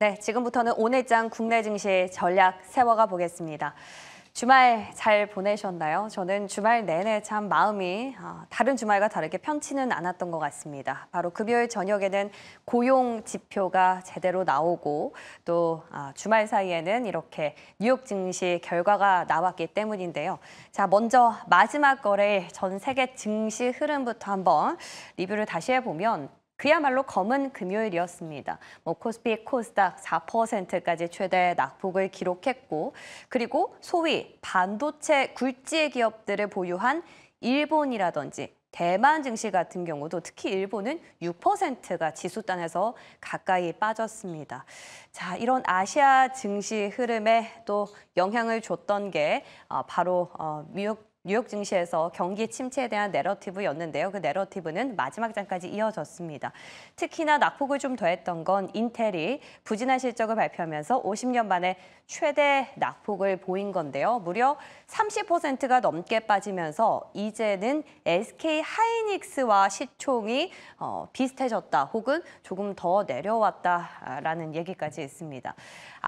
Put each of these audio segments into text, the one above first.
네, 지금부터는 오늘장 국내 증시 전략 세워가 보겠습니다. 주말 잘 보내셨나요? 저는 주말 내내 참 마음이 어, 다른 주말과 다르게 편치는 않았던 것 같습니다. 바로 금요일 저녁에는 고용 지표가 제대로 나오고 또 아, 주말 사이에는 이렇게 뉴욕 증시 결과가 나왔기 때문인데요. 자, 먼저 마지막 거래전 세계 증시 흐름부터 한번 리뷰를 다시 해보면 그야말로 검은 금요일이었습니다. 뭐 코스피 코스닥 4%까지 최대 낙폭을 기록했고 그리고 소위 반도체 굴지의 기업들을 보유한 일본이라든지 대만 증시 같은 경우도 특히 일본은 6%가 지수단에서 가까이 빠졌습니다. 자, 이런 아시아 증시 흐름에 또 영향을 줬던 게 어, 바로 어, 미국 뉴욕 증시에서 경기 침체에 대한 내러티브였는데요. 그 내러티브는 마지막 장까지 이어졌습니다. 특히나 낙폭을 좀 더했던 건 인텔이 부진한 실적을 발표하면서 50년 만에 최대 낙폭을 보인 건데요. 무려 30%가 넘게 빠지면서 이제는 SK 하이닉스와 시총이 어, 비슷해졌다 혹은 조금 더 내려왔다라는 얘기까지 있습니다.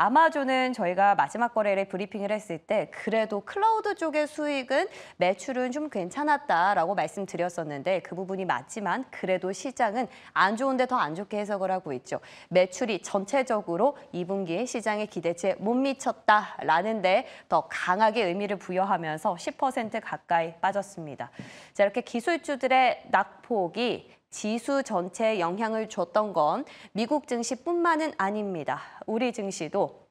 아마존은 저희가 마지막 거래를 브리핑을 했을 때 그래도 클라우드 쪽의 수익은 매출은 좀 괜찮았다라고 말씀드렸었는데 그 부분이 맞지만 그래도 시장은 안 좋은데 더 안 좋게 해석을 하고 있죠. 매출이 전체적으로 2분기에 시장의 기대치에 못 미쳤다라는데 더 강하게 의미를 부여하면서 10% 가까이 빠졌습니다. 자, 이렇게 기술주들의 낙폭이 지수 전체에 영향을 줬던 건 미국 증시뿐만은 아닙니다. 우리 증시도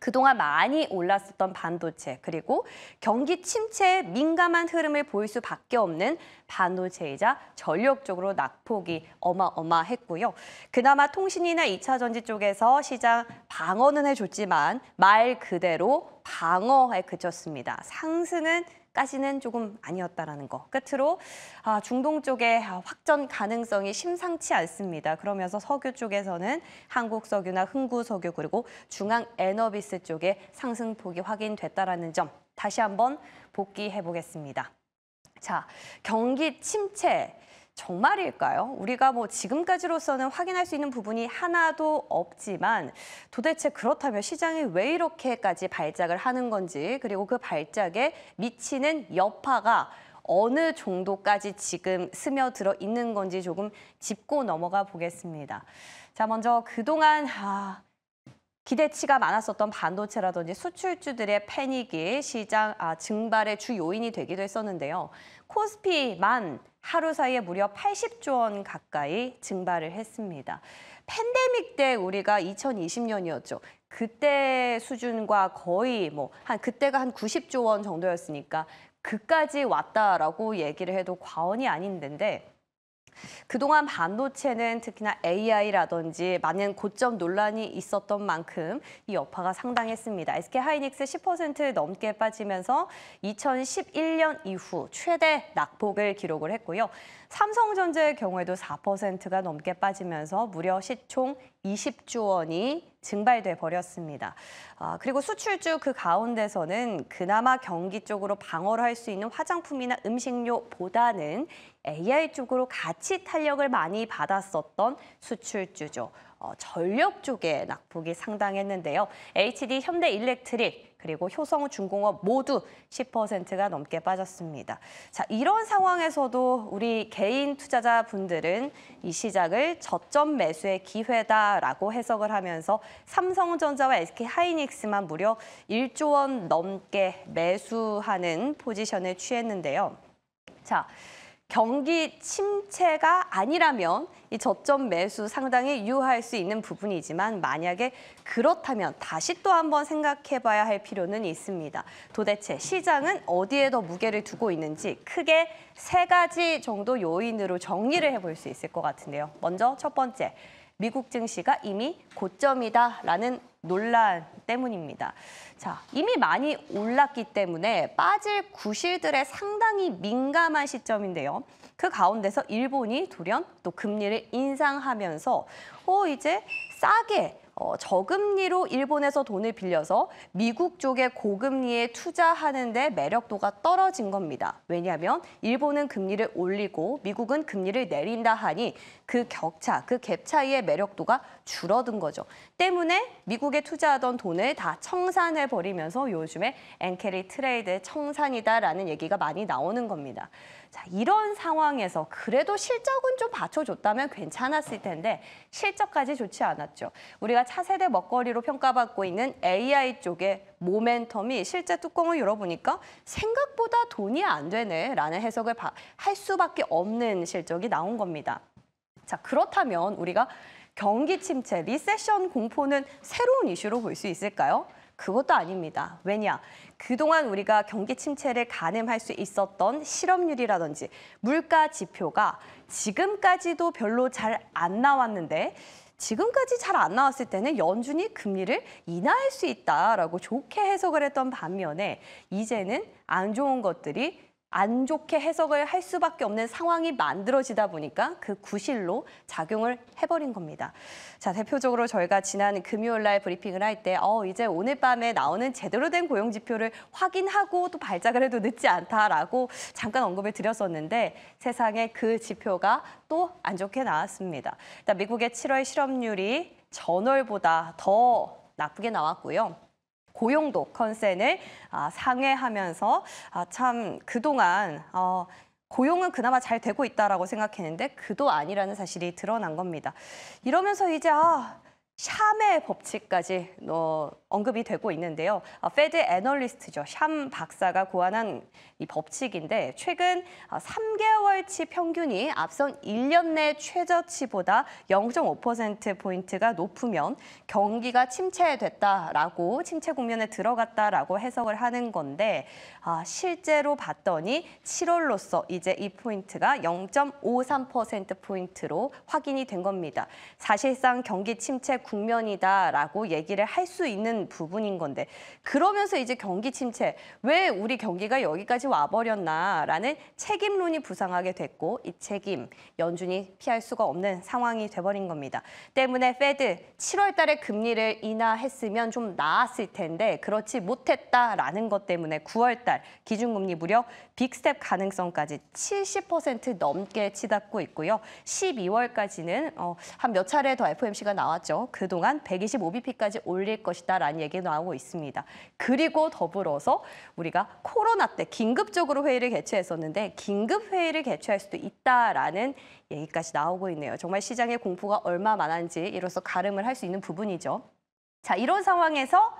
그동안 많이 올랐었던 반도체 그리고 경기 침체에 민감한 흐름을 보일 수밖에 없는 반도체이자 전력적으로 낙폭이 어마어마했고요. 그나마 통신이나 이차 전지 쪽에서 시장 방어는 해줬지만 말 그대로 방어에 그쳤습니다. 상승은 까지는 조금 아니었다라는 거. 끝으로 아, 중동 쪽의 아, 확전 가능성이 심상치 않습니다. 그러면서 석유 쪽에서는 한국 석유나 흥구 석유 그리고 중앙 에너비스 쪽에 상승폭이 확인됐다라는 점 다시 한번 복귀해 보겠습니다. 자, 경기 침체 정말일까요? 우리가 뭐 지금까지로서는 확인할 수 있는 부분이 하나도 없지만 도대체 그렇다면 시장이 왜 이렇게까지 발작을 하는 건지 그리고 그 발작에 미치는 여파가 어느 정도까지 지금 스며들어 있는 건지 조금 짚고 넘어가 보겠습니다. 자, 먼저 그동안 아, 기대치가 많았었던 반도체라든지 수출주들의 패닉이 시장 아, 증발의 주 요인이 되기도 했었는데요. 코스피만 하루 사이에 무려 80조 원 가까이 증발을 했습니다. 팬데믹 때 우리가 2020년이었죠. 그때 수준과 거의 뭐 한 그때가 한 90조 원 정도였으니까 그까지 왔다라고 얘기를 해도 과언이 아닌 데 그동안 반도체는 특히나 AI라든지 많은 고점 논란이 있었던 만큼 이 여파가 상당했습니다. SK하이닉스 10% 넘게 빠지면서 2011년 이후 최대 낙폭을 기록을 했고요. 삼성전자의 경우에도 4%가 넘게 빠지면서 무려 시총 20조 원이 증발돼 버렸습니다. 아, 그리고 수출주 그 가운데서는 그나마 경기 쪽으로 방어를 할 수 있는 화장품이나 음식료보다는 AI 쪽으로 같이 탄력을 많이 받았었던 수출주죠. 어, 전력 쪽에 낙폭이 상당했는데요. HD 현대 일렉트릭 그리고 효성 중공업 모두 10%가 넘게 빠졌습니다. 자, 이런 상황에서도 우리 개인 투자자 분들은 이 시작을 저점 매수의 기회다라고 해석을 하면서 삼성전자와 SK 하이닉스만 무려 1조 원 넘게 매수하는 포지션을 취했는데요. 자, 경기 침체가 아니라면 이 저점 매수 상당히 유효할 수 있는 부분이지만 만약에 그렇다면 다시 또 한번 생각해봐야 할 필요는 있습니다. 도대체 시장은 어디에 더 무게를 두고 있는지 크게 세 가지 정도 요인으로 정리를 해볼 수 있을 것 같은데요. 먼저 첫 번째, 미국 증시가 이미 고점이다라는 논란 때문입니다. 자, 이미 많이 올랐기 때문에 빠질 구실들의 상당히 민감한 시점인데요. 그 가운데서 일본이 돌연 또 금리를 인상하면서 어 이제 싸게 어, 저금리로 일본에서 돈을 빌려서 미국 쪽의 고금리에 투자하는데 매력도가 떨어진 겁니다. 왜냐하면 일본은 금리를 올리고 미국은 금리를 내린다 하니 그 격차, 그 갭 차이의 매력도가 줄어든 거죠. 때문에 미국에 투자하던 돈을 다 청산해 버리면서 요즘에 엔캐리 트레이드 청산이다라는 얘기가 많이 나오는 겁니다. 자, 이런 상황에서 그래도 실적은 좀 받쳐줬다면 괜찮았을 텐데 실적까지 좋지 않았죠. 우리가 차세대 먹거리로 평가받고 있는 AI 쪽의 모멘텀이 실제 뚜껑을 열어보니까 생각보다 돈이 안 되네 라는 해석을 할 수밖에 없는 실적이 나온 겁니다. 자, 그렇다면 우리가 경기 침체, 리세션 공포는 새로운 이슈로 볼 수 있을까요? 그것도 아닙니다. 왜냐? 그동안 우리가 경기 침체를 가늠할 수 있었던 실업률이라든지 물가 지표가 지금까지도 별로 잘 안 나왔는데 지금까지 잘 안 나왔을 때는 연준이 금리를 인하할 수 있다라고 좋게 해석을 했던 반면에 이제는 안 좋은 것들이 안 좋게 해석을 할 수밖에 없는 상황이 만들어지다 보니까 그 구실로 작용을 해버린 겁니다. 자 대표적으로 저희가 지난 금요일 날 브리핑을 할때 어, 이제 오늘 밤에 나오는 제대로 된 고용 지표를 확인하고 또 발작을 해도 늦지 않다라고 잠깐 언급을 드렸었는데 세상에 그 지표가 또 안 좋게 나왔습니다. 일단 미국의 7월 실업률이 전월보다 더 나쁘게 나왔고요. 고용도 컨센을 아, 상회하면서 아, 참 그동안 어, 고용은 그나마 잘 되고 있다라고 생각했는데 그도 아니라는 사실이 드러난 겁니다. 이러면서 이제 아, 샴의 법칙까지 어, 언급이 되고 있는데요. 페드 아, 애널리스트죠. 샴 박사가 고안한 이 법칙인데 최근 3개월치 아, 평균이 앞선 1년 내 최저치보다 0.5%포인트가 높으면 경기가 침체됐다라고 침체 국면에 들어갔다라고 해석을 하는 건데 아, 실제로 봤더니 7월로서 이제 이 포인트가 0.53%포인트로 확인이 된 겁니다. 사실상 경기 침체 국면이다라고 얘기를 할 수 있는 부분인 건데 그러면서 이제 경기 침체 왜 우리 경기가 여기까지 와버렸나라는 책임론이 부상하게 됐고 이 책임 연준이 피할 수가 없는 상황이 돼버린 겁니다. 때문에 페드 7월 달에 금리를 인하했으면 좀 나았을 텐데 그렇지 못했다라는 것 때문에 9월 달 기준금리 무려 빅스텝 가능성까지 70% 넘게 치닫고 있고요. 12월까지는 어, 한 몇 차례 더 FOMC가 나왔죠. 그동안 125bp까지 올릴 것이다 라는 얘기 나오고 있습니다. 그리고 더불어서 우리가 코로나 때 긴급적으로 회의를 개최했었는데 긴급 회의를 개최할 수도 있다라는 얘기까지 나오고 있네요. 정말 시장의 공포가 얼마 만한지 이로써 가름을 할 수 있는 부분이죠. 자, 이런 상황에서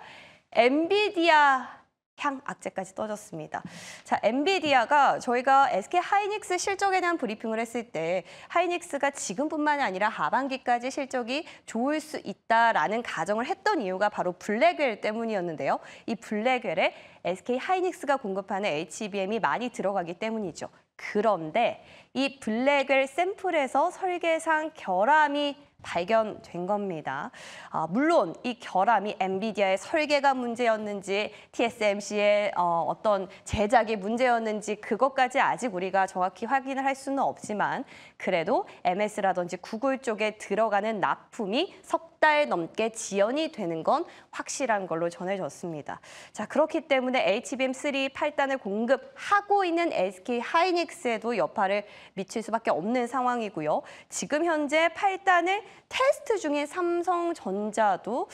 엔비디아 향 악재까지 떠졌습니다. 자, 엔비디아가 저희가 SK 하이닉스 실적에 대한 브리핑을 했을 때 하이닉스가 지금뿐만 아니라 하반기까지 실적이 좋을 수 있다라는 가정을 했던 이유가 바로 블랙웰 때문이었는데요. 이 블랙웰에 SK 하이닉스가 공급하는 HBM이 많이 들어가기 때문이죠. 그런데 이 블랙웰 샘플에서 설계상 결함이 발견된 겁니다. 아, 물론 이 결함이 엔비디아의 설계가 문제였는지 TSMC의 어, 어떤 제작이 문제였는지 그것까지 아직 우리가 정확히 확인을 할 수는 없지만 그래도 MS라든지 구글 쪽에 들어가는 납품이 석달 넘게 지연이 되는 건 확실한 걸로 전해졌습니다. 자, 그렇기 때문에 HBM3 8단을 공급하고 있는 SK 하이닉스에도 여파를 미칠 수밖에 없는 상황이고요. 지금 현재 8단을 테스트 중인 삼성전자도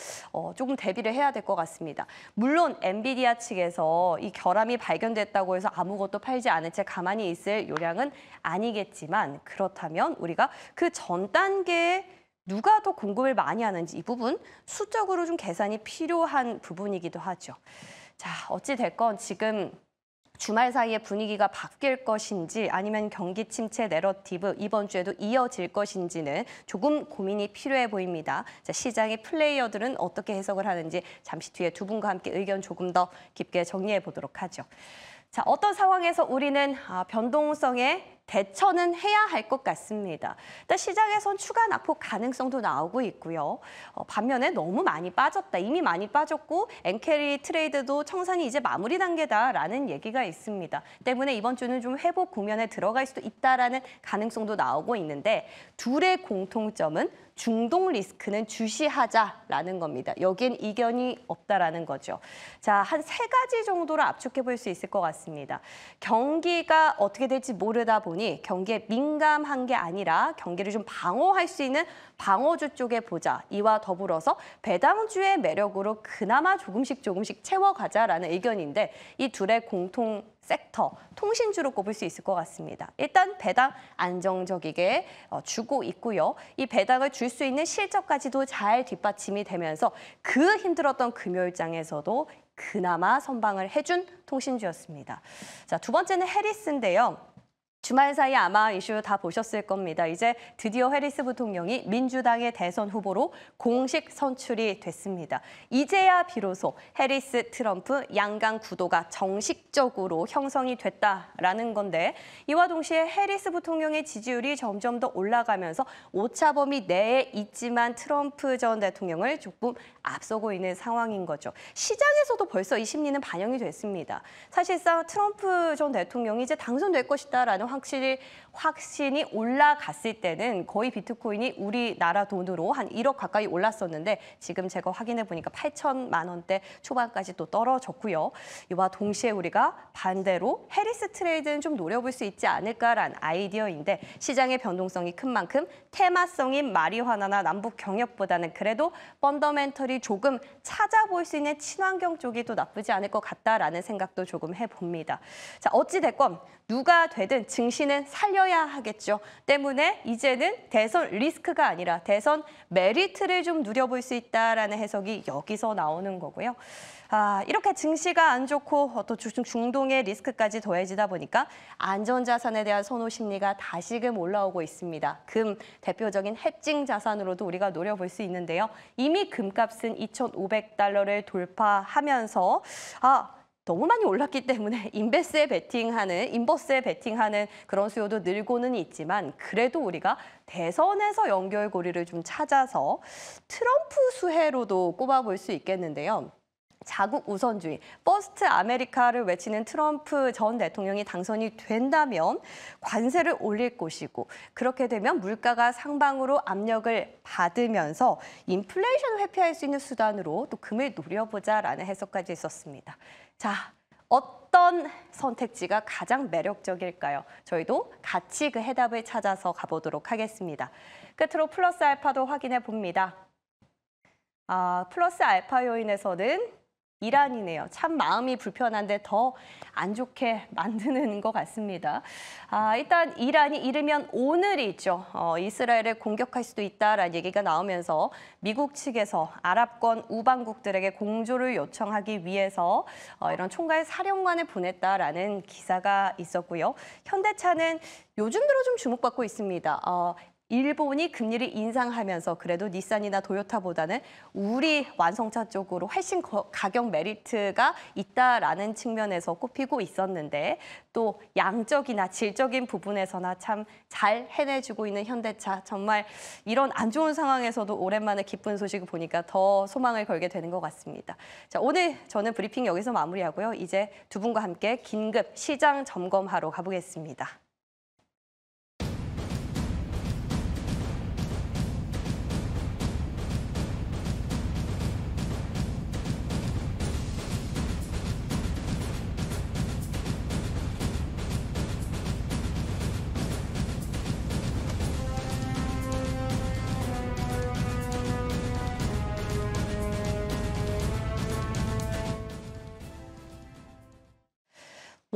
어, 조금 대비를 해야 될 것 같습니다. 물론 엔비디아 측에서 이 결함이 발견됐다고 해서 아무것도 팔지 않은 채 가만히 있을 요량은 아니겠지만 그렇다면 우리가 그 전 단계에 누가 더 공급을 많이 하는지 이 부분 수적으로 좀 계산이 필요한 부분이기도 하죠. 자, 어찌 됐건 지금 주말 사이에 분위기가 바뀔 것인지 아니면 경기 침체 내러티브 이번 주에도 이어질 것인지는 조금 고민이 필요해 보입니다. 자, 시장의 플레이어들은 어떻게 해석을 하는지 잠시 뒤에 두 분과 함께 의견 조금 더 깊게 정리해 보도록 하죠. 자, 어떤 상황에서 우리는 아, 변동성에 대처는 해야 할 것 같습니다. 일단 시장에선 추가 낙폭 가능성도 나오고 있고요. 어, 반면에 너무 많이 빠졌다. 이미 많이 빠졌고 엔캐리 트레이드도 청산이 이제 마무리 단계다라는 얘기가 있습니다. 때문에 이번 주는 좀 회복 국면에 들어갈 수도 있다라는 가능성도 나오고 있는데 둘의 공통점은 중동 리스크는 주시하자라는 겁니다. 여긴 이견이 없다라는 거죠. 자, 한 세 가지 정도로 압축해 볼 수 있을 것 같습니다. 경기가 어떻게 될지 모르다 보니 경기에 민감한 게 아니라 경기를 좀 방어할 수 있는 방어주 쪽에 보자. 이와 더불어서 배당주의 매력으로 그나마 조금씩 조금씩 채워가자라는 의견인데 이 둘의 공통 섹터, 통신주로 꼽을 수 있을 것 같습니다. 일단 배당 안정적이게 어, 주고 있고요. 이 배당을 줄 수 있는 실적까지도 잘 뒷받침이 되면서 그 힘들었던 금요일장에서도 그나마 선방을 해준 통신주였습니다. 자, 두 번째는 해리스인데요. 주말 사이 아마 이슈 다 보셨을 겁니다. 이제 드디어 해리스 부통령이 민주당의 대선 후보로 공식 선출이 됐습니다. 이제야 비로소 해리스 트럼프 양강 구도가 정식적으로 형성이 됐다라는 건데 이와 동시에 해리스 부통령의 지지율이 점점 더 올라가면서 오차범위 내에 있지만 트럼프 전 대통령을 조금 앞서고 있는 상황인 거죠. 시장에서도 벌써 이 심리는 반영이 됐습니다. 사실상 트럼프 전 대통령이 이제 당선될 것이다라는 확실히 확신이 올라갔을 때는 거의 비트코인이 우리나라 돈으로 한 1억 가까이 올랐었는데 지금 제가 확인해 보니까 8천만 원대 초반까지 또 떨어졌고요. 이와 동시에 우리가 반대로 해리스 트레이드는 좀 노려볼 수 있지 않을까란 아이디어인데 시장의 변동성이 큰 만큼 테마성인 마리화나나 남북 경협보다는 그래도 펀더멘털이 조금 찾아볼 수 있는 친환경 쪽이 또 나쁘지 않을 것 같다라는 생각도 조금 해봅니다. 자 어찌 됐건 누가 되든 증시는 살려 챙겨야 하겠죠. 때문에 이제는 대선 리스크가 아니라 대선 메리트를 좀 누려볼 수 있다라는 해석이 여기서 나오는 거고요. 아, 이렇게 증시가 안 좋고 또 중동의 리스크까지 더해지다 보니까 안전자산에 대한 선호 심리가 다시금 올라오고 있습니다. 금, 대표적인 해칭 자산으로도 우리가 노려볼 수 있는데요. 이미 금값은 2,500달러를 돌파하면서 아, 너무 많이 올랐기 때문에 인베스에 베팅하는 인버스에 베팅하는 그런 수요도 늘고는 있지만 그래도 우리가 대선에서 연결고리를 좀 찾아서 트럼프 수혜로도 꼽아볼 수 있겠는데요. 자국 우선주의, 버스트 아메리카를 외치는 트럼프 전 대통령이 당선이 된다면 관세를 올릴 것이고 그렇게 되면 물가가 상방으로 압력을 받으면서 인플레이션을 회피할 수 있는 수단으로 또 금을 노려보자라는 해석까지 있었습니다. 자, 어떤 선택지가 가장 매력적일까요? 저희도 같이 그 해답을 찾아서 가보도록 하겠습니다. 끝으로 플러스 알파도 확인해 봅니다. 아, 플러스 알파 요인에서는 이란이네요. 참 마음이 불편한데 더 안 좋게 만드는 것 같습니다. 아, 일단 이란이 이르면 오늘이죠. 어, 이스라엘을 공격할 수도 있다라는 얘기가 나오면서 미국 측에서 아랍권 우방국들에게 공조를 요청하기 위해서 어, 이런 총괄 사령관을 보냈다라는 기사가 있었고요. 현대차는 요즘 들어 좀 주목받고 있습니다. 어, 일본이 금리를 인상하면서 그래도 닛산이나 도요타보다는 우리 완성차 쪽으로 훨씬 가격 메리트가 있다라는 측면에서 꼽히고 있었는데 또 양적이나 질적인 부분에서나 참 잘 해내주고 있는 현대차 정말 이런 안 좋은 상황에서도 오랜만에 기쁜 소식을 보니까 더 소망을 걸게 되는 것 같습니다. 자 오늘 저는 브리핑 여기서 마무리하고요. 이제 두 분과 함께 긴급 시장 점검하러 가보겠습니다.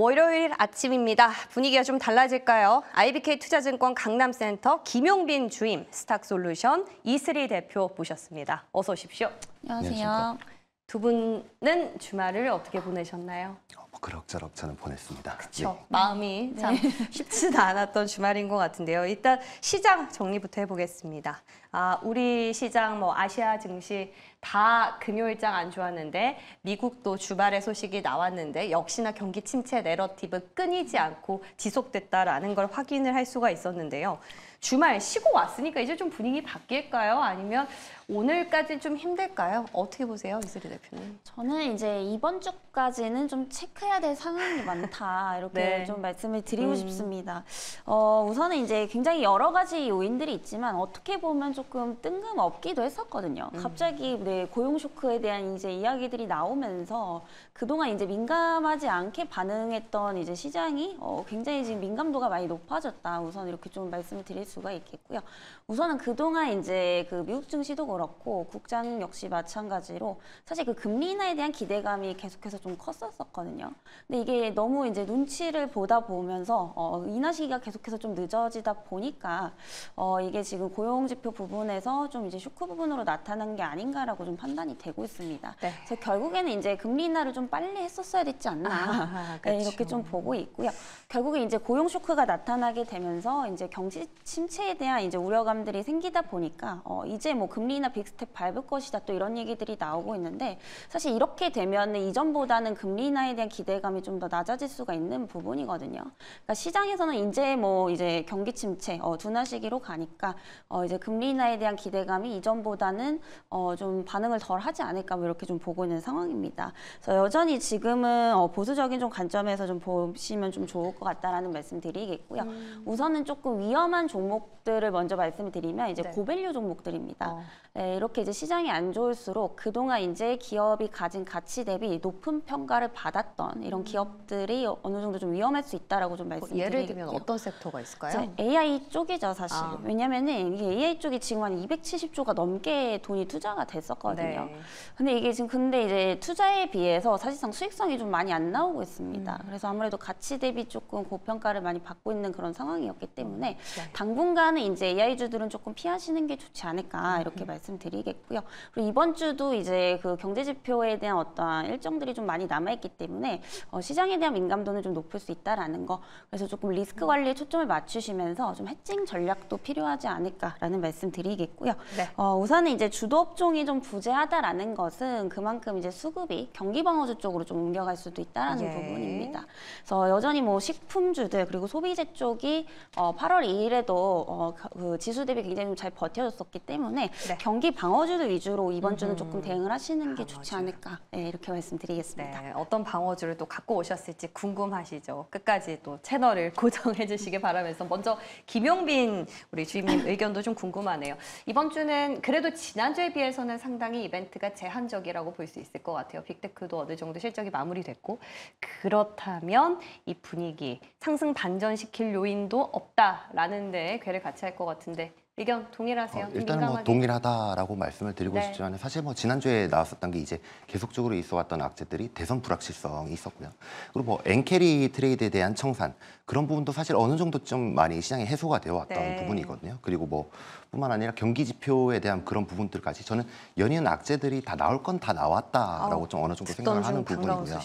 월요일 뭐 아침입니다. 분위기가 좀 달라질까요? IBK 투자증권 강남센터 김용빈 주임, 스탁솔루션 이슬이 대표 모셨습니다. 어서 오십시오. 안녕하세요. 두 분은 주말을 어떻게 보내셨나요? 그럭저럭 저는 보냈습니다. 그렇죠. 네. 마음이 참쉽지도 않았던 주말인 것 같은데요. 일단 시장 정리부터 해보겠습니다. 아, 우리 시장, 뭐 아시아 증시 다 금요일장 안 좋았는데 미국도 주말에 소식이 나왔는데 역시나 경기 침체 내러티브 끊이지 않고 지속됐다라는 걸 확인을 할 수가 있었는데요. 주말 쉬고 왔으니까 이제 좀 분위기 바뀔까요? 아니면 오늘까지 좀 힘들까요? 어떻게 보세요, 이슬리 대표님? 저는 이제 이번 주 까지는 좀 체크해야 될 상황이 많다 이렇게 네. 좀 말씀을 드리고 음. 싶습니다. 어, 우선은 이제 굉장히 여러 가지 요인들이 있지만 어떻게 보면 조금 뜬금없기도 했었거든요. 음. 갑자기 네, 고용 쇼크에 대한 이제 이야기들이 나오면서 그동안 이제 민감하지 않게 반응했던 이제 시장이 어, 굉장히 지금 민감도가 많이 높아졌다. 우선 이렇게 좀 말씀을 드릴 수가 있겠고요. 우선은 그동안 이제 그 미국 증시도 그렇고 국장 역시 마찬가지로 사실 그 금리 인하에 대한 기대감이 계속해서 좀 컸었었거든요. 근데 이게 너무 이제 눈치를 보다 보면서 어, 인하 시기가 계속해서 좀 늦어지다 보니까 어, 이게 지금 고용 지표 부분에서 좀 이제 쇼크 부분으로 나타난 게 아닌가라고 좀 판단이 되고 있습니다. 네. 그래서 결국에는 이제 금리 인하를 좀 빨리 했었어야 됐지 않나 아, 네, 그렇죠. 이렇게 좀 보고 있고요. 결국에 이제 고용 쇼크가 나타나게 되면서 이제 경기 침체에 대한 이제 우려감들이 생기다 보니까 어, 이제 뭐금리 인하 빅스텝 밟을 것이다 또 이런 얘기들이 나오고 있는데 사실 이렇게 되면 이전보다 전보다는 금리 인하에 대한 기대감이 좀 더 낮아질 수가 있는 부분이거든요. 그러니까 시장에서는 이제 뭐 이제 경기 침체 어, 둔화 시기로 가니까 어, 이제 금리 인하에 대한 기대감이 이전보다는 어, 좀 반응을 덜 하지 않을까 뭐 이렇게 좀 보고 있는 상황입니다. 그래서 여전히 지금은 어, 보수적인 좀 관점에서 좀 보시면 좀 좋을 것 같다라는 말씀드리겠고요. 음. 우선은 조금 위험한 종목들을 먼저 말씀드리면 이제 네. 고밸류 종목들입니다. 어. 네, 이렇게 이제 시장이 안 좋을수록 그동안 이제 기업이 가진 가치 대비 높은 평가를 받았던 이런 음. 기업들이 어느 정도 좀 위험할 수 있다라고 좀 뭐 말씀드리고 예를 들면 어떤 섹터가 있을까요? AI 쪽이죠 사실. 아. 왜냐면은 이게 AI 쪽이 지금 한 270조가 넘게 돈이 투자가 됐었거든요. 네. 근데 이게 지금 근데 이제 투자에 비해서 사실상 수익성이 좀 많이 안 나오고 있습니다. 음. 그래서 아무래도 가치 대비 조금 고평가를 많이 받고 있는 그런 상황이었기 음. 때문에 네. 당분간은 이제 AI 주들은 조금 피하시는 게 좋지 않을까 이렇게 음. 말씀드리겠고요. 그리고 이번 주도 이제 그 경제 지표에 대한 어떠한 일정들이 좀 많이 남아있기 때문에 어, 시장에 대한 민감도는 좀 높을 수 있다라는 거 그래서 조금 리스크 관리에 초점을 맞추시면서 좀 해칭 전략도 필요하지 않을까라는 말씀 드리겠고요. 네. 어, 우선은 이제 주도업종이 좀 부재하다라는 것은 그만큼 이제 수급이 경기방어주 쪽으로 좀 옮겨갈 수도 있다라는 예. 부분입니다. 그래서 여전히 뭐 식품주들 그리고 소비재 쪽이 어, 8월 2일에도 어, 그 지수 대비 굉장히 잘 버텨줬었기 때문에 네. 경기 방어주들 위주로 이번 주는 조금 음. 대응을 하시는 게 아, 좋지 맞아요. 않을까 네, 이렇게 말씀드리겠습니다. 있습니다. 네. 네, 어떤 방어주를 또 갖고 오셨을지 궁금하시죠. 끝까지 또 채널을 고정해 주시길 바라면서 먼저 김용빈 우리 주임님 의견도 좀 궁금하네요. 이번 주는 그래도 지난주에 비해서는 상당히 이벤트가 제한적이라고 볼 수 있을 것 같아요. 빅테크도 어느 정도 실적이 마무리됐고 그렇다면 이 분위기 상승 반전시킬 요인도 없다라는 데 괴를 같이 할 것 같은데 의견 동일하세요? 어, 일단은 뭐 동일하다라고 말씀을 드리고 네. 싶지만 사실 뭐 지난주에 나왔었던 게 이제 계속적으로 있어왔던 악재들이 대선 불확실성이 있었고요. 그리고 뭐 엔캐리 트레이드에 대한 청산 그런 부분도 사실 어느 정도쯤 많이 시장에 해소가 되어왔던 네. 부분이거든요. 그리고 뭐 뿐만 아니라 경기 지표에 대한 그런 부분들까지 저는 연이은 악재들이 다 나올 건 다 나왔다라고 아, 좀 어느 정도 생각을 하는 부분이고요.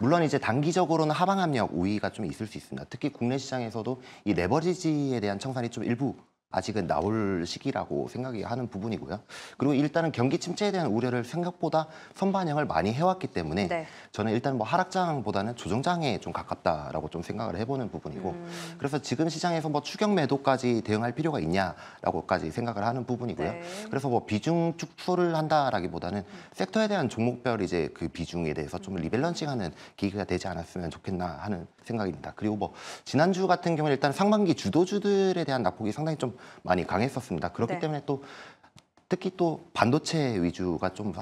물론 이제 단기적으로는 하방 압력 우위가 좀 있을 수 있습니다. 특히 국내 시장에서도 이 레버리지에 대한 청산이 좀 일부 아직은 나올 시기라고 생각이 하는 부분이고요. 그리고 일단은 경기 침체에 대한 우려를 생각보다 선반영을 많이 해왔기 때문에 네. 저는 일단 뭐 하락장보다는 조정장에 좀 가깝다라고 좀 생각을 해보는 부분이고 음. 그래서 지금 시장에서 뭐 추격 매도까지 대응할 필요가 있냐라고까지 생각을 하는 부분이고요. 네. 그래서 뭐 비중 축소를 한다라기보다는 음. 섹터에 대한 종목별 이제 그 비중에 대해서 좀 리밸런싱하는 계기가 되지 않았으면 좋겠나 하는 생각입니다. 그리고 뭐 지난주 같은 경우는 일단 상반기 주도주들에 대한 낙폭이 상당히 좀 많이 강했었습니다. 그렇기 네. 때문에 또 특히 또 반도체 위주가 좀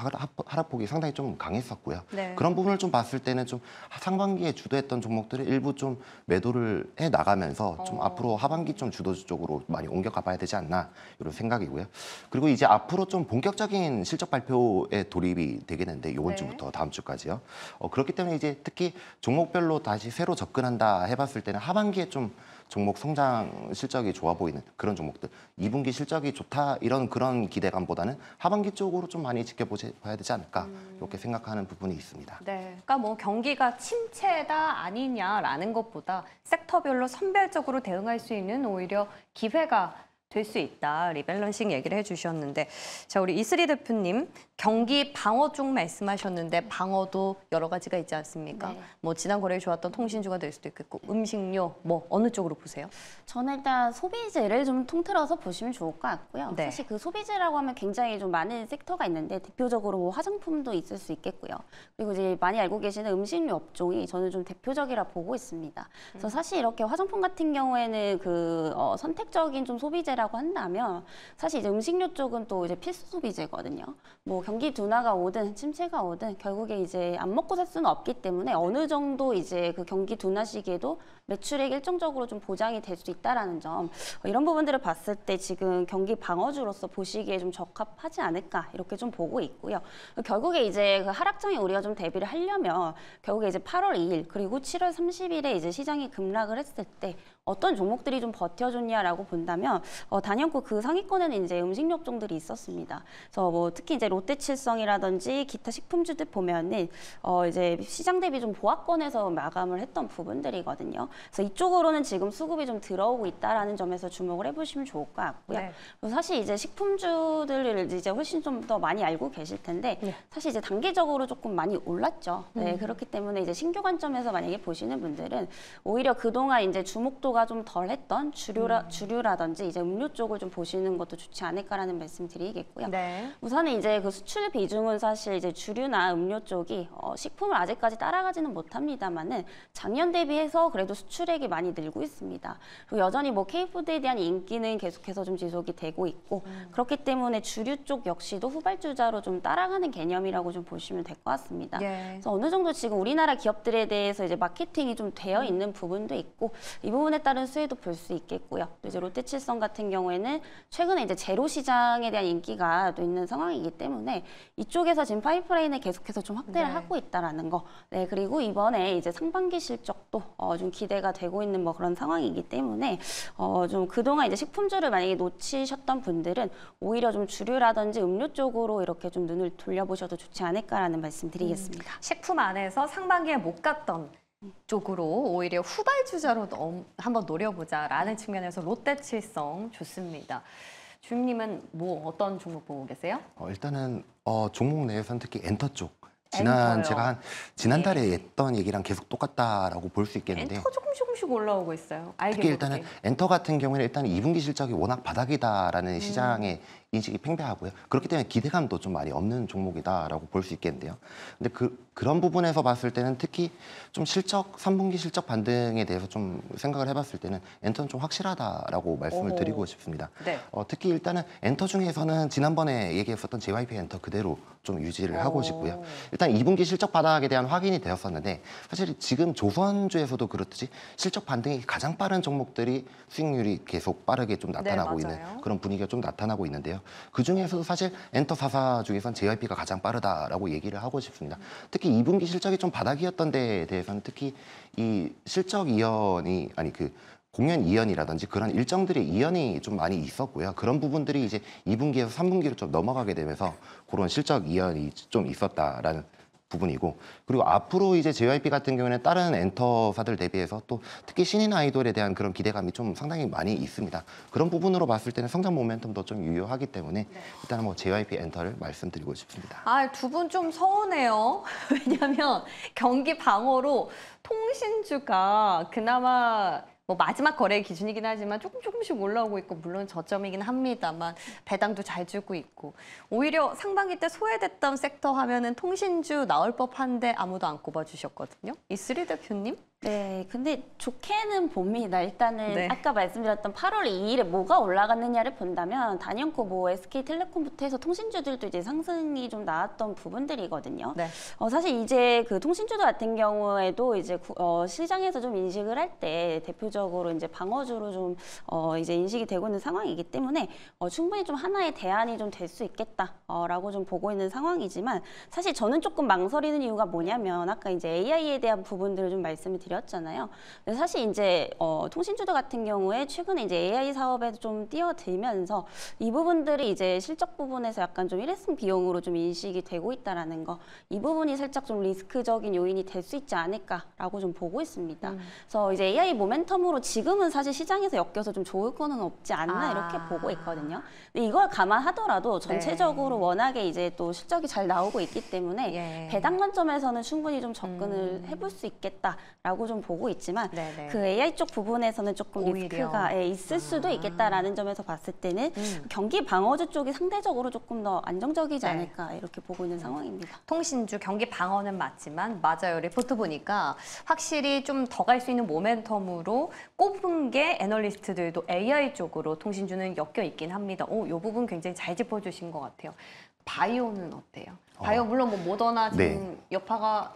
하락폭이 상당히 좀 강했었고요. 네. 그런 부분을 좀 봤을 때는 좀 상반기에 주도했던 종목들을 일부 좀 매도를 해 나가면서 어. 좀 앞으로 하반기 좀 주도주 쪽으로 많이 옮겨가 봐야 되지 않나 이런 생각이고요. 그리고 이제 앞으로 좀 본격적인 실적 발표에 돌입이 되겠는데 이번 네. 주부터 다음 주까지요. 어, 그렇기 때문에 이제 특히 종목별로 다시 새로 접근한다 해봤을 때는 하반기에 좀 종목 성장 실적이 좋아 보이는 그런 종목들 2분기 실적이 좋다 이런 그런 기대감보다는 하반기 쪽으로 좀 많이 지켜봐야 되지 않을까 음. 이렇게 생각하는 부분이 있습니다. 네, 그러니까 뭐 경기가 침체다 아니냐라는 것보다 섹터별로 선별적으로 대응할 수 있는 오히려 기회가 될수 있다. 리밸런싱 얘기를 해주셨는데 자 우리 이슬이 대표님 경기 방어 쪽 말씀하셨는데 방어도 여러 가지가 있지 않습니까? 네. 뭐 지난 거래에 좋았던 통신주가 될 수도 있겠고 음식료 뭐 어느 쪽으로 보세요? 저는 일단 소비재를 좀 통틀어서 보시면 좋을 것 같고요. 네. 사실 그 소비재라고 하면 굉장히 좀 많은 섹터가 있는데 대표적으로 뭐 화장품도 있을 수 있겠고요. 그리고 이제 많이 알고 계시는 음식료 업종이 저는 좀 대표적이라 보고 있습니다. 그래서 음. 사실 이렇게 화장품 같은 경우에는 그 어, 선택적인 좀 소비재라 소비라고 한다면 사실 이제 음식료 쪽은 또 이제 필수 소비재거든요. 뭐 경기 둔화가 오든 침체가 오든 결국에 이제 안 먹고 살 수는 없기 때문에 어느 정도 이제 그 경기 둔화 시기에도 매출액 일정적으로 좀 보장이 될 수 있다라는 점 어, 이런 부분들을 봤을 때 지금 경기 방어주로서 보시기에 좀 적합하지 않을까 이렇게 좀 보고 있고요. 결국에 이제 그 하락장에 우리가 좀 대비를 하려면 결국에 이제 8월 2일 그리고 7월 30일에 이제 시장이 급락을 했을 때 어떤 종목들이 좀 버텨줬냐라고 본다면 어, 단연코 그 상위권에는 이제 음식업종들이 있었습니다. 그래서 뭐 특히 이제 롯데칠성이라든지 기타 식품주들 보면은 어, 이제 시장 대비 좀 보합권에서 마감을 했던 부분들이거든요. 그래서 이쪽으로는 지금 수급이 좀 들어오고 있다라는 점에서 주목을 해보시면 좋을 것 같고요. 네. 사실 이제 식품주들을 이제 훨씬 좀 더 많이 알고 계실 텐데 네. 사실 이제 단계적으로 조금 많이 올랐죠. 네, 음. 그렇기 때문에 이제 신규 관점에서 만약에 보시는 분들은 오히려 그동안 이제 주목도 의존가좀 덜했던 주류라, 음. 주류라든지 이제 음료 쪽을 좀 보시는 것도 좋지 않을까라는 말씀드리겠고요. 네. 우선은 이제 그 수출 비중은 사실 이제 주류나 음료 쪽이 어, 식품을 아직까지 따라가지는 못합니다만은 작년 대비해서 그래도 수출액이 많이 늘고 있습니다. 그리고 여전히 뭐이푸드에 대한 인기는 계속해서 좀 지속이 되고 있고 음. 그렇기 때문에 주류 쪽 역시도 후발주자로 좀 따라가는 개념이라고 좀 보시면 될 것 같습니다. 예. 그래서 어느 정도 지금 우리나라 기업들에 대해서 이제 마케팅이 좀 되어 있는 부분도 있고 이 부분에 따른 수혜도 볼 수 있겠고요. 또 이제 롯데칠성 같은 경우에는 최근에 이제 제로 시장에 대한 인기가 또 있는 상황이기 때문에 이쪽에서 지금 파이프라인을 계속해서 좀 확대를 네. 하고 있다라는 거. 네 그리고 이번에 이제 상반기 실적도 어, 좀 기대가 되고 있는 뭐 그런 상황이기 때문에 어, 좀 그동안 이제 식품주를 만약에 놓치셨던 분들은 오히려 좀 주류라든지 음료 쪽으로 이렇게 좀 눈을 돌려보셔도 좋지 않을까라는 말씀드리겠습니다. 음, 식품 안에서 상반기에 못 갔던 쪽으로 오히려 후발주자로 넘, 한번 노려보자라는 측면에서 롯데 칠성 좋습니다. 주임님은 뭐 어떤 종목 보고 계세요? 어, 일단은 어, 종목 내에서는 특히 엔터 쪽. 지난 엔터요. 제가 한 지난달에 네. 했던 얘기랑 계속 똑같다라고 볼 수 있겠는데. 엔터 조금 조금씩 올라오고 있어요. 알게 특히 일단은 모르게. 엔터 같은 경우에는 일단 2분기 실적이 워낙 바닥이다라는 음. 시장의 인식이 팽배하고요. 그렇기 때문에 기대감도 좀 많이 없는 종목이다라고 볼 수 있겠는데요. 근데 그, 그런 부분에서 봤을 때는 특히 좀 실적, 3분기 실적 반등에 대해서 좀 생각을 해봤을 때는 엔터는 좀 확실하다라고 말씀을 오 드리고 싶습니다. 네. 어, 특히 일단은 엔터 중에서는 지난번에 얘기했었던 JYP 엔터 그대로 좀 유지를 하고 싶고요. 일단 2분기 실적 바닥에 대한 확인이 되었었는데 사실 지금 조선주에서도 그렇듯이 실적 반등이 가장 빠른 종목들이 수익률이 계속 빠르게 좀 나타나고 네, 있는 그런 분위기가 좀 나타나고 있는데요. 그중에서도 사실 엔터 사사 중에선 서 JYP가 가장 빠르다라고 얘기를 하고 싶습니다. 특히 2분기 실적이 좀 바닥이었던 데에 대해서는 특히 이 실적 이연이 아니 그 공연 이연이라든지 그런 일정들의 이연이 좀 많이 있었고요. 그런 부분들이 이제 2분기에서 3분기로 좀 넘어가게 되면서 그런 실적 이연이 좀 있었다라는 부분이고 그리고 앞으로 이제 JYP 같은 경우에는 다른 엔터사들 대비해서 또 특히 신인 아이돌에 대한 그런 기대감이 좀 상당히 많이 있습니다. 그런 부분으로 봤을 때는 성장 모멘텀도 좀 유효하기 때문에 네. 일단 뭐 JYP 엔터를 말씀드리고 싶습니다. 아, 두 분 좀 서운해요. 왜냐하면 경기 방어로 통신주가 그나마 뭐 마지막 거래 기준이긴 하지만 조금 조금씩 올라오고 있고 물론 저점이긴 합니다만 배당도 잘 주고 있고 오히려 상반기 때 소외됐던 섹터 하면은 통신주 나올 법한데 아무도 안 꼽아주셨거든요. 이쓰리 대표님? 네, 근데 좋게는 봅니다. 일단은 네. 아까 말씀드렸던 8월 2일에 뭐가 올라갔느냐를 본다면 단연코 뭐 SK텔레콤부터 해서 통신주들도 이제 상승이 좀 나왔던 부분들이거든요. 네. 어, 사실 이제 그 통신주들 같은 경우에도 이제 어, 시장에서 좀 인식을 할 때 대표적으로 이제 방어주로 좀 어, 이제 인식이 되고 있는 상황이기 때문에 어, 충분히 좀 하나의 대안이 좀 될 수 있겠다라고 어, 좀 보고 있는 상황이지만 사실 저는 조금 망설이는 이유가 뭐냐면 아까 이제 AI에 대한 부분들을 좀 말씀을 드렸. 드렸잖아요. 근데 사실 이제 어, 통신주도 같은 경우에 최근에 이제 AI 사업에 좀 뛰어들면서 이 부분들이 이제 실적 부분에서 약간 좀 일회성 비용으로 좀 인식이 되고 있다라는 거, 이 부분이 살짝 좀 리스크적인 요인이 될 수 있지 않을까라고 좀 보고 있습니다. 음. 그래서 이제 AI 모멘텀으로 지금은 사실 시장에서 엮여서 좀 좋을 거는 없지 않나 아. 이렇게 보고 있거든요. 근데 이걸 감안하더라도 전체적으로 네. 워낙에 이제 또 실적이 잘 나오고 있기 때문에 예. 배당 관점에서는 충분히 좀 접근을 음. 해볼 수 있겠다라고 좋고좀 보고 있지만 네네. 그 AI 쪽 부분에서는 조금 오히려. 리스크가 예, 있을 아. 수도 있겠다라는 점에서 봤을 때는 음. 경기 방어주 쪽이 상대적으로 조금 더 안정적이지 네. 않을까 이렇게 보고 있는 상황입니다. 통신주 경기 방어는 맞지만 맞아요. 리포트 보니까 확실히 좀 더 갈 수 있는 모멘텀으로 꼽은 게 애널리스트들도 AI 쪽으로 통신주는 엮여 있긴 합니다. 오, 요 부분 굉장히 잘 짚어주신 것 같아요. 바이오는 어때요? 어. 바이오 어. 물론 뭐 모더나 지금 네. 여파가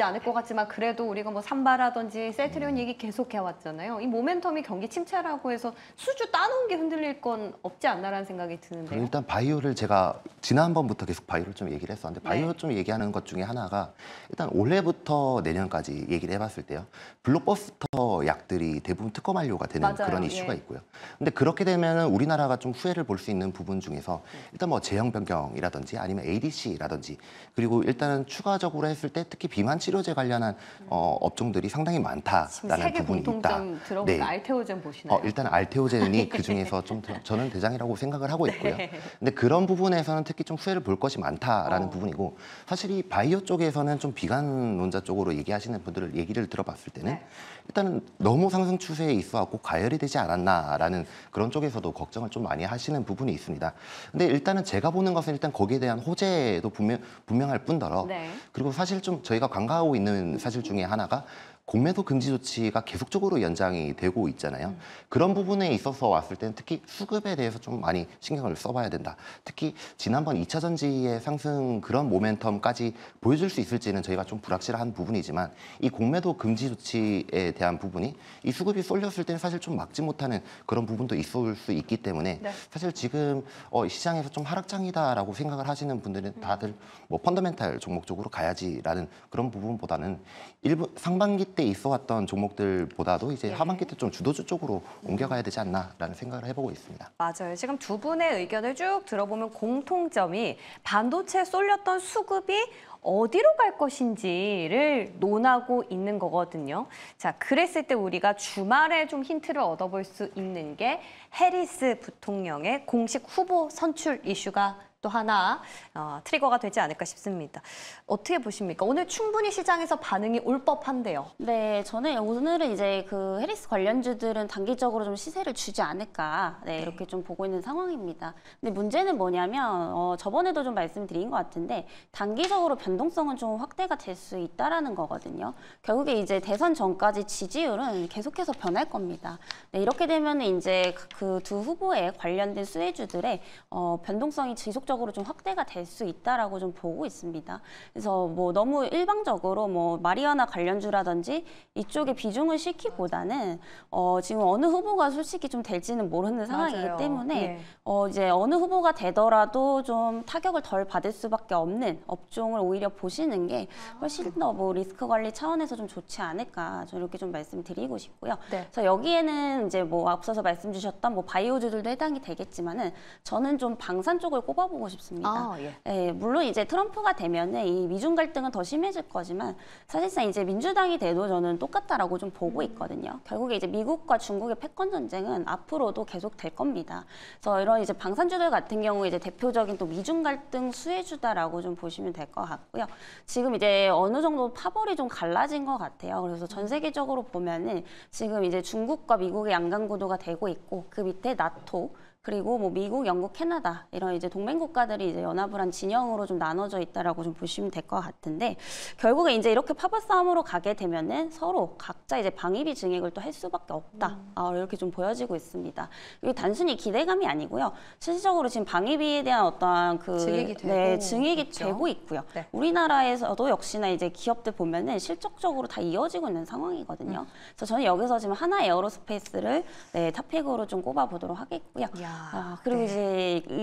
쉽지 않을 것 같지만 그래도 우리가 뭐 삼바라든지 세트리온 음. 얘기 계속 해왔잖아요. 이 모멘텀이 경기 침체라고 해서 수주 따놓은 게 흔들릴 건 없지 않나라는 생각이 드는데 일단 바이오를 제가 지난번부터 계속 바이오를 좀 얘기를 했었는데 바이오 네. 좀 얘기하는 것 중에 하나가 일단 올해부터 내년까지 얘기를 해봤을 때요. 블록버스터 약들이 대부분 특허 만료가 되는 맞아요. 그런 예. 이슈가 예. 있고요. 근데 그렇게 되면 우리나라가 좀 후회를 볼 수 있는 부분 중에서 음. 일단 뭐 제형 변경이라든지 아니면 ADC라든지 그리고 일단은 추가적으로 했을 때 특히 비만 치 치료제 관련한 어, 업종들이 상당히 많다라는 세계 부분이 있다. 들어 네. 알테오젠 보시나요? 어, 일단 알테오젠이 그 중에서 좀 저는 대장이라고 생각을 하고 있고요. 네. 근데 그런 부분에서는 특히 좀 수혜를 볼 것이 많다라는 어. 부분이고 사실 이 바이오 쪽에서는 좀 비관론자 쪽으로 얘기하시는 분들을 얘기를 들어봤을 때는 네. 일단은 너무 상승 추세에 있어 갖고 과열이 되지 않았나라는 그런 쪽에서도 걱정을 좀 많이 하시는 부분이 있습니다. 근데 일단은 제가 보는 것은 일단 거기에 대한 호재도 분명 분명할 뿐더러 네. 그리고 사실 좀 저희가 관광 하고 있는 사실 중에 하나가 공매도 금지 조치가 계속적으로 연장이 되고 있잖아요. 음. 그런 부분에 있어서 왔을 때는 특히 수급에 대해서 좀 많이 신경을 써봐야 된다. 특히 지난번 2차 전지의 상승 그런 모멘텀까지 보여줄 수 있을지는 저희가 좀 불확실한 부분이지만 이 공매도 금지 조치에 대한 부분이 이 수급이 쏠렸을 때는 사실 좀 막지 못하는 그런 부분도 있을 수 있기 때문에 네. 사실 지금 어, 시장에서 좀 하락장이다라고 생각을 하시는 분들은 다들 뭐 펀더멘탈 종목 쪽으로 가야지라는 그런 부분보다는 일부 상반기 때 있어왔던 종목들보다도 이제 예. 하반기 때 좀 주도주 쪽으로 옮겨가야 되지 않나라는 생각을 해보고 있습니다. 맞아요. 지금 두 분의 의견을 쭉 들어보면 공통점이 반도체 쏠렸던 수급이 어디로 갈 것인지를 논하고 있는 거거든요. 자, 그랬을 때 우리가 주말에 좀 힌트를 얻어볼 수 있는 게 해리스 부통령의 공식 후보 선출 이슈가 또 하나 어, 트리거가 되지 않을까 싶습니다. 어떻게 보십니까? 오늘 충분히 시장에서 반응이 올 법한데요. 네, 저는 오늘은 이제 그 해리스 관련주들은 단기적으로 좀 시세를 주지 않을까 네, 네. 이렇게 좀 보고 있는 상황입니다. 근데 문제는 뭐냐면 어, 저번에도 좀 말씀드린 것 같은데 단기적으로 변동성은 좀 확대가 될 수 있다라는 거거든요. 결국에 이제 대선 전까지 지지율은 계속해서 변할 겁니다. 네, 이렇게 되면 이제 그 두 후보에 관련된 수혜주들의 어, 변동성이 지속적으로 지속적으로 좀 확대가 될 수 있다라고 좀 보고 있습니다. 그래서 뭐 너무 일방적으로 뭐 마리아나 관련주라든지 이쪽에 비중을 시키보다는 어 지금 어느 후보가 솔직히 좀 될지는 모르는 상황이기 맞아요. 때문에 네. 어 이제 어느 후보가 되더라도 좀 타격을 덜 받을 수밖에 없는 업종을 오히려 보시는 게 훨씬 아, 그 더뭐 리스크 관리 차원에서 좀 좋지 않을까 저렇게좀 말씀드리고 싶고요. 네. 그래서 여기에는 이제 뭐 앞서서 말씀 주셨던 뭐 바이오주들도 해당이 되겠지만은 저는 좀 방산 쪽을 꼽아보 해보고 싶습니다. 아, 예. 예, 물론 이제 트럼프가 되면이 미중 갈등은 더 심해질 거지만 사실상 이제 민주당이 돼도 저는 똑같다라고 좀 보고 있거든요. 음. 결국에 이제 미국과 중국의 패권 전쟁은 앞으로도 계속 될 겁니다. 그래서 이런 이제 방산주들 같은 경우 이제 대표적인 또 미중 갈등 수혜주다라고 좀 보시면 될 것 같고요. 지금 이제 어느 정도 파벌이 좀 갈라진 것 같아요. 그래서 전 세계적으로 보면은 지금 이제 중국과 미국의 양강 구도가 되고 있고 그 밑에 나토 그리고 뭐 미국, 영국, 캐나다 이런 이제 동맹 국가들이 이제 연합을 한 진영으로 좀 나눠져 있다라고 좀 보시면 될 것 같은데 결국에 이제 이렇게 파벌 싸움으로 가게 되면은 서로 각자 이제 방위비 증액을 또 할 수밖에 없다 음. 아, 이렇게 좀 보여지고 있습니다. 이게 단순히 기대감이 아니고요. 실질적으로 지금 방위비에 대한 어떠한 그 증액이 되고, 네, 증액이 되고 있고요. 네. 우리나라에서도 역시나 이제 기업들 보면은 실적적으로 다 이어지고 있는 상황이거든요. 음. 그래서 저는 여기서 지금 하나 에어로스페이스를 네, 탑픽으로 좀 꼽아보도록 하겠고요. 야. 아, 아 네. 그리고 네.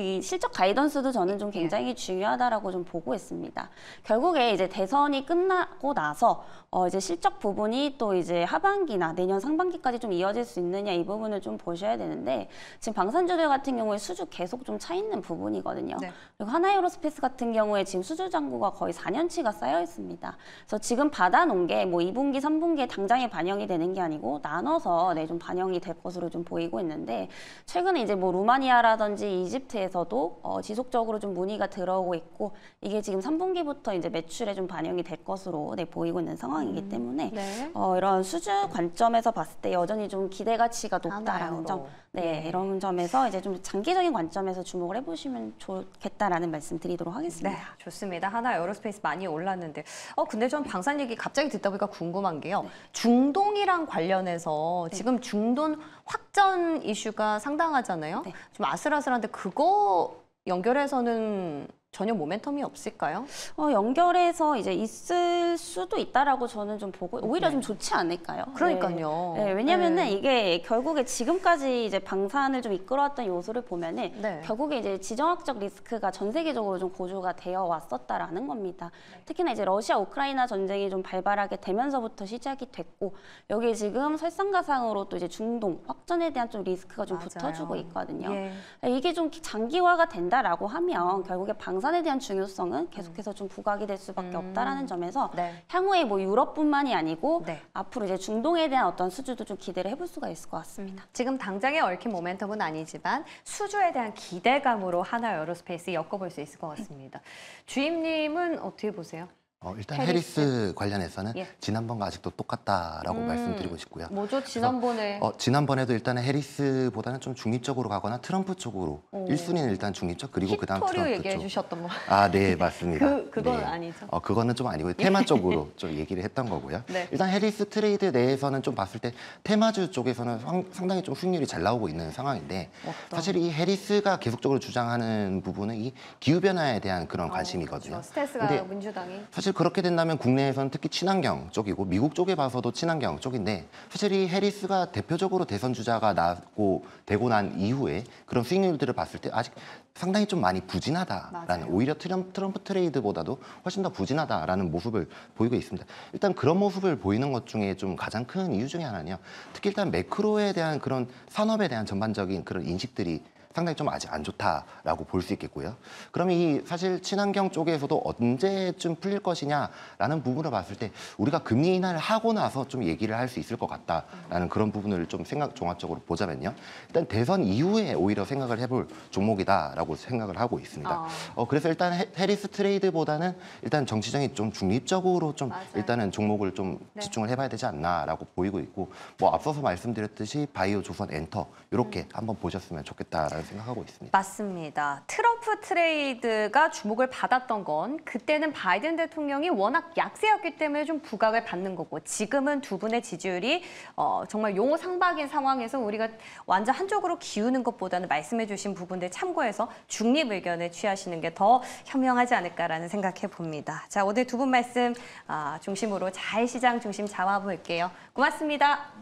이제 이 실적 가이던스도 저는 좀 굉장히 네. 중요하다라고 좀 보고 있습니다. 결국에 이제 대선이 끝나고 나서 어 이제 실적 부분이 또 이제 하반기나 내년 상반기까지 좀 이어질 수 있느냐 이 부분을 좀 보셔야 되는데 지금 방산주들 같은 경우에 수주 계속 좀 차 있는 부분이거든요. 네. 그리고 하나에로스페이스 같은 경우에 지금 수주 잔고가 거의 4년치가 쌓여 있습니다. 그래서 지금 받아놓은 게 뭐 2분기, 3분기에 당장에 반영이 되는 게 아니고 나눠서 네, 좀 반영이 될 것으로 좀 보이고 있는데 최근에 이제 뭐 루마니아라든지 이집트에서도 어, 지속적으로 좀 문의가 들어오고 있고 이게 지금 3분기부터 이제 매출에 좀 반영이 될 것으로 네, 보이고 있는 상황입니다. 상황이기 음. 때문에 네. 어, 이런 수주 관점에서 봤을 때 여전히 좀 기대 가치가 아, 높다라는 점, 네, 네 이런 점에서 이제 좀 장기적인 관점에서 주목을 해보시면 좋겠다라는 말씀드리도록 하겠습니다. 네, 좋습니다. 하나 에어로스페이스 많이 올랐는데, 어 근데 전 방산 얘기 갑자기 듣다 보니까 궁금한 게요. 네. 중동이랑 관련해서 네. 지금 중동 확전 이슈가 상당하잖아요. 네. 좀 아슬아슬한데 그거 연결해서는 전혀 모멘텀이 없을까요? 어, 연결해서 이제 있을 수도 있다라고 저는 좀 보고 오히려 네. 좀 좋지 않을까요? 그러니까요. 네. 네, 왜냐면은 네. 이게 결국에 지금까지 이제 방산을 좀 이끌어왔던 요소를 보면은 네. 결국에 이제 지정학적 리스크가 전 세계적으로 좀 고조가 되어 왔었다라는 겁니다. 네. 특히나 이제 러시아 우크라이나 전쟁이 좀 발발하게 되면서부터 시작이 됐고 여기에 지금 설상가상으로 또 이제 중동 확전에 대한 좀 리스크가 좀 맞아요. 붙어주고 있거든요. 예. 이게 좀 장기화가 된다라고 하면 결국에 방산 양산에 대한 중요성은 음. 계속해서 좀 부각이 될 수밖에 음. 없다라는 점에서 네. 향후에 뭐 유럽뿐만이 아니고 네. 앞으로 이제 중동에 대한 어떤 수주도 좀 기대를 해볼 수가 있을 것 같습니다. 음. 지금 당장에 얽힌 모멘텀은 아니지만 수주에 대한 기대감으로 하나 에어로스페이스 엮어볼 수 있을 것 같습니다. 주임님은 어떻게 보세요? 어, 일단 해리스, 해리스 관련해서는 예. 지난번과 아직도 똑같다라고 음, 말씀드리고 싶고요. 뭐죠? 지난번에 어, 지난번에도 일단은 해리스보다는 좀 중립적으로 가거나 트럼프 쪽으로 오. 1순위는 일단 중립적 그리고 그다음 트럼프 얘기해 주셨던 거. 아, 네, 그, 맞습니다. 그 그건 네. 아니죠. 어, 그거는 좀 아니고 예. 테마 쪽으로 좀 얘기를 했던 거고요. 네. 일단 해리스 트레이드 내에서는 좀 봤을 때 테마주 쪽에서는 황, 상당히 좀수률이잘 나오고 있는 상황인데 어떤... 사실 이 해리스가 계속적으로 주장하는 부분은 이 기후 변화에 대한 그런 관심이거든요. 어, 그렇죠. 스탠스가 민주당이 사실 사실 그렇게 된다면 국내에서는 특히 친환경 쪽이고 미국 쪽에 봐서도 친환경 쪽인데 사실 이 해리스가 대표적으로 대선 주자가 나고 되고 난 이후에 그런 수익률들을 봤을 때 아직 상당히 좀 많이 부진하다라는 맞아요. 오히려 트럼, 트럼프 트레이드보다도 훨씬 더 부진하다라는 모습을 보이고 있습니다. 일단 그런 모습을 보이는 것 중에 좀 가장 큰 이유 중에 하나는요. 특히 일단 매크로에 대한 그런 산업에 대한 전반적인 그런 인식들이 상당히 좀 아직 안 좋다라고 볼 수 있겠고요. 그러면 이 사실 친환경 쪽에서도 언제쯤 풀릴 것이냐라는 부분을 봤을 때 우리가 금리 인하를 하고 나서 좀 얘기를 할 수 있을 것 같다라는 그런 부분을 좀 생각 종합적으로 보자면요. 일단 대선 이후에 오히려 생각을 해볼 종목이다라고 생각을 하고 있습니다. 어. 어, 그래서 일단 해, 리스 트레이드보다는 일단 정치적인 좀 중립적으로 좀 맞아요. 일단은 종목을 좀 네. 집중을 해봐야 되지 않나라고 보이고 있고 뭐 앞서서 말씀드렸듯이 바이오 조선 엔터 이렇게 음. 한번 보셨으면 좋겠다라는 생각하고 있습니다. 맞습니다. 트럼프 트레이드가 주목을 받았던 건 그때는 바이든 대통령이 워낙 약세였기 때문에 좀 부각을 받는 거고 지금은 두 분의 지지율이 어, 정말 용호상박인 상황에서 우리가 완전 한쪽으로 기우는 것보다는 말씀해 주신 부분들 참고해서 중립 의견을 취하시는 게 더 현명하지 않을까라는 생각해 봅니다. 자 오늘 두 분 말씀 아, 중심으로 잘 시장 중심 잡아볼게요. 고맙습니다.